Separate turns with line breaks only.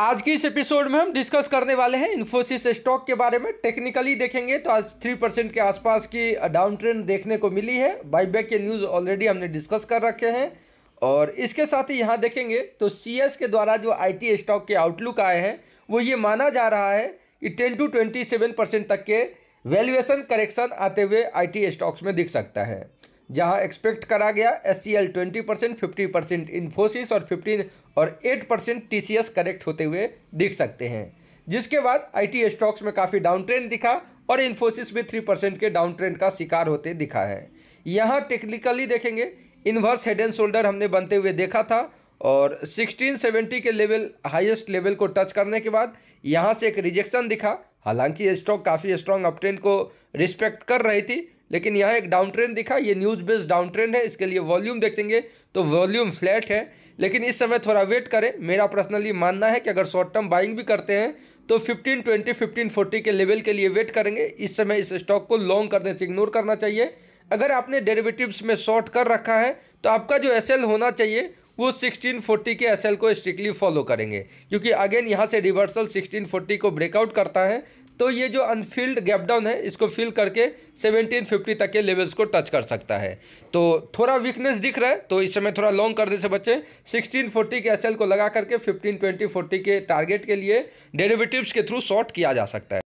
आज के इस एपिसोड में हम डिस्कस करने वाले हैं इन्फोसिस स्टॉक के बारे में टेक्निकली देखेंगे तो आज थ्री परसेंट के आसपास की डाउन ट्रेंड देखने को मिली है बाईबैक के न्यूज़ ऑलरेडी हमने डिस्कस कर रखे हैं और इसके साथ ही यहाँ देखेंगे तो सी के द्वारा जो आई स्टॉक के आउटलुक आए हैं वो ये माना जा रहा है कि ten to twenty seven percent तक के वैल्यूएसन करेक्शन आते हुए आई स्टॉक्स में दिख सकता है जहां एक्सपेक्ट करा गया S C L twenty percent fifty percent Infosys और फिफ्टीन और eight percent T C S correct होते हुए दिख सकते हैं जिसके बाद आई टी स्टॉक्स में काफ़ी डाउन ट्रेंड दिखा और इन्फोसिस भी थ्री परसेंट के डाउन ट्रेंड का शिकार होते दिखा है यहाँ टेक्निकली देखेंगे इन्वर्स हेड एंड शोल्डर हमने बनते हुए देखा था और 1670 के लेवल हाईएस्ट लेवल को टच करने के बाद यहाँ से एक रिजेक्शन दिखा हालांकि स्टॉक काफ़ी स्ट्रॉन्ग अपट्रेंड को रिस्पेक्ट कर रही थी लेकिन यहाँ एक डाउन ट्रेंड दिखा ये न्यूज़ बेस्ड डाउन ट्रेंड है इसके लिए वॉल्यूम देखेंगे तो वॉल्यूम फ्लैट है लेकिन इस समय थोड़ा वेट करें मेरा पर्सनली मानना है कि अगर शॉर्ट टर्म बाइंग भी करते हैं तो 15 20 15 फोर्टी के लेवल के लिए वेट करेंगे इस समय इस स्टॉक को लॉन्ग करने से इग्नोर करना चाहिए अगर आपने डेरिवेटिव्स में शॉर्ट कर रखा है तो आपका जो एस होना चाहिए वो 1640 के एस को स्ट्रिक्टली फॉलो करेंगे क्योंकि अगेन यहाँ से रिवर्सल 1640 को ब्रेकआउट करता है तो ये जो अनफिल्ड गैप डाउन है इसको फिल करके 1750 तक के लेवल्स को टच कर सकता है तो थोड़ा वीकनेस दिख रहा है तो इस समय थोड़ा लॉन्ग करने से बचें 1640 के एसएल को लगा करके 20 40 के टारगेट के लिए डेरिवेटिव्स के थ्रू शॉर्ट किया जा सकता है